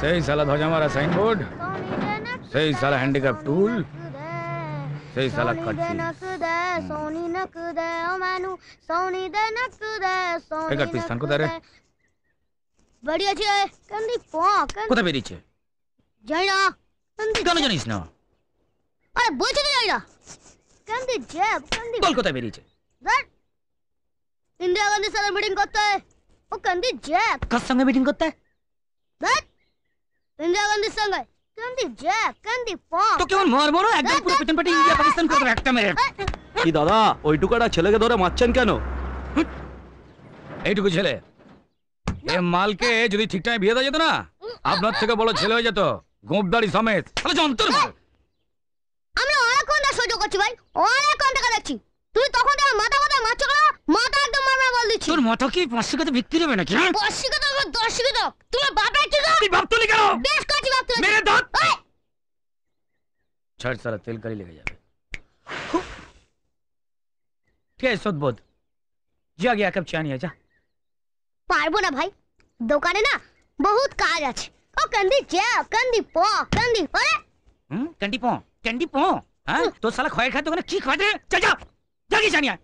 सही साला ध्वजा हमारा साइन बोर्ड सही साला हैंडीकैप टूल ਸਹੀ ਸਾਲਾ ਕੱਚੀ ਸੋਨੀ ਨਕਦੇ ਓ ਮੈਨੂੰ ਸੋਨੀ ਦੇ ਨਕਦੇ ਸੋਨੀ ਇੱਕ ਪਾਕਿਸਤਾਨ ਕੋ ਦੇ ਰੇ ਬੜੀ ਅੱਛੀ ਹੈ ਕੰਦੀ ਪੋਕ ਕੋਤਾ ਮੇਰੀ ਚ ਜਾਈਣਾ ਕੰਦੀ ਕਾਨੂੰ ਜਾਣੀਸ ਨਾ ਅਰੇ ਬੋਲ ਚਲੇ ਜਾਈਣਾ ਕੰਦੀ ਜੈਬ ਕੰਦੀ বল কোথায় বেরিয়েছে ইন্দিরা গান্ধীর সাথে মিটিং করতে ও কান্দি জ্যাক কার সঙ্গে মিটিং করতে দেখ ছেলে মালকে যদি ঠিক বিয়ে দেওয়া যেত না আপনার থেকে বড় ছেলে হয়ে যেত গোপদাড়ি সমেত তাহলে যন্তর আমরা সহ্য করছি ভাই অনেকক্ষণ তুই তখন মাথা মাথা একদম লিছি তোর মত কি 500 টাকা বিক্রি হবে নাকি 500 টাকা আমার 10 টাকা দাও তোমার বাবা কি দাও তুই ভাবতলি কেন বেশ কাটি ভাবতলি মেরে দাঁত ছাড় সারা তেল কালি লেগে যাবে কে সদবোধ যা গিয়া কাপ চা নিয়ে যা পারবো না ভাই দোকানে না বহুত কাজ আছে ও কান্দি চা কান্দি প কান্দি ওরে হুম কান্দি প কান্দি প হ্যাঁ তো সালা খয়ের খাতে ওখানে কি খাতে যা যা যা গিয়ে জানিয়া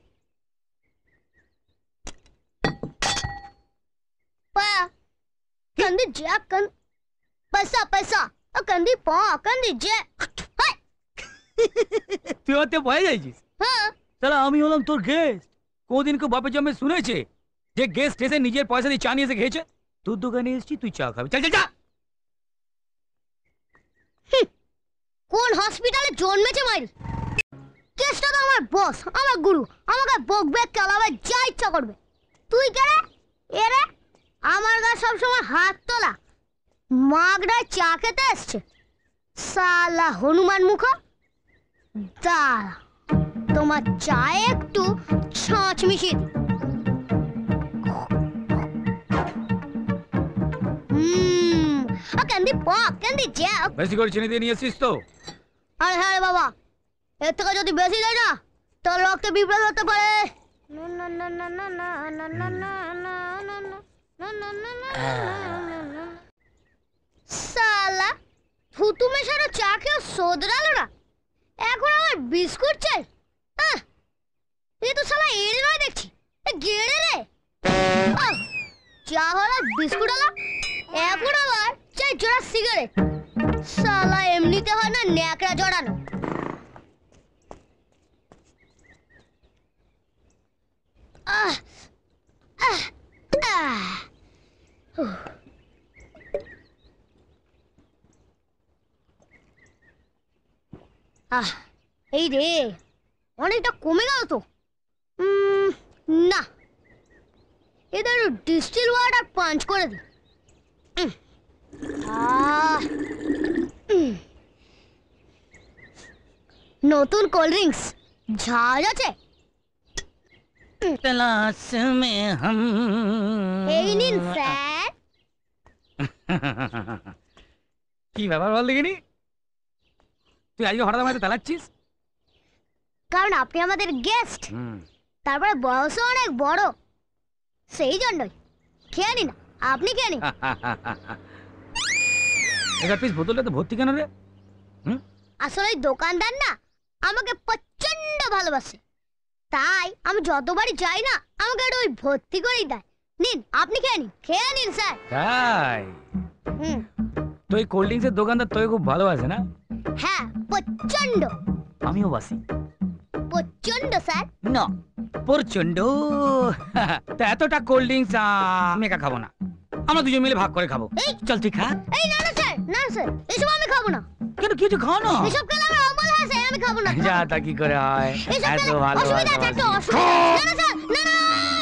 건드지 아 건. 벌써 벌써 아 건디 뽕 건디지. তুই আমার ভয় যাইছিস হ্যাঁ তাহলে আমি হলাম তোর গেস্ট কোনদিন কেউ বাপের জন্মে শুনেছে যে গেস্ট এসে নিজের পয়সা দিয়ে চা নিয়ে এসে খেয়েছে তোর দোকানে এসেছি তুই চা খাবি চল চল যা কোন হসপিটালে জন্মেছে মাইল কেসটা তো আমার বস আমার গুরু আমাকে বকবে কেলাবে যা ইচ্ছা করবে তুই কে রে রে আমার গা সবসময় হাত মাগড়ায় চা খেতে সালা হনুমান মুখ দাঁড়া তোমার চায়ে একটু ছাঁচ মিশিয়ে দিই ক্যান্ডি পপ ক্যান্ডি জ্যাম বেশি করে চিনি দিয়ে নিয়েছিস তো আরে হ্যাঁ রে বাবা এর থেকে যদি বেশি দেয় না তো রক্তে বিপদ হতে পারে থুতু মেশানো চা খেয়েও সোদরালো না এখন আমার বিস্কুট চাই আহ এ তো শালা এর নয় দেখছি গেড়ে রে চা হলো বিস্কুট হলো এখন আবার চাই জোড়া সিগারেট শালা এমনিতে হয় না ন্যাকড়া জড়ানো আহ এই রে অনেকটা কমে গেল তো না এদের ডিস্টিল ওয়াটার পাঞ্চ করে দি নতুন কোল্ড ড্রিঙ্কস ঝাল আছে तलाश में हम এই নিন স্যার কি ব্যাপার বল দেখিনি তুই আজকে হঠাৎ আমাদের তালাচ্ছিস কারণ আপনি আমাদের গেস্ট তারপরে বয়সও অনেক বড় সেই জন্যই খেয়ে নিন আপনি খেয়ে নিন এটা পিস বোতলটা তো ভর্তি কেন রে আসলে ওই দোকানদার না আমাকে প্রচন্ড ভালোবাসে তাই আমি যতবারই যাই না আমাকে ওই ভর্তি করেই দেয় নিন আপনি খেয়ে নিন খেয়ে নিন স্যার তাই হুম তো এই কোল্ড ড্রিঙ্কসের দোকানদার তুই খুব ভালোবাসে না হ্যাঁ প্রচন্ড আমিও বাসি প্রচন্ড স্যার না প্রচন্ড তা এতটা কোল্ড ড্রিঙ্কস আমি একা খাবো না আমরা দুজন মিলে ভাগ করে খাবো চল তুই খা এই না না স্যার না স্যার এসব আমি খাবো না কেন কিছু খাও না এসব খেলে আমার অম্বল হয় স্যার আমি খাবো না যা তা কি করে হয় এত ভালো অসুবিধা আছে একটা অসুবিধা না না স্যার না না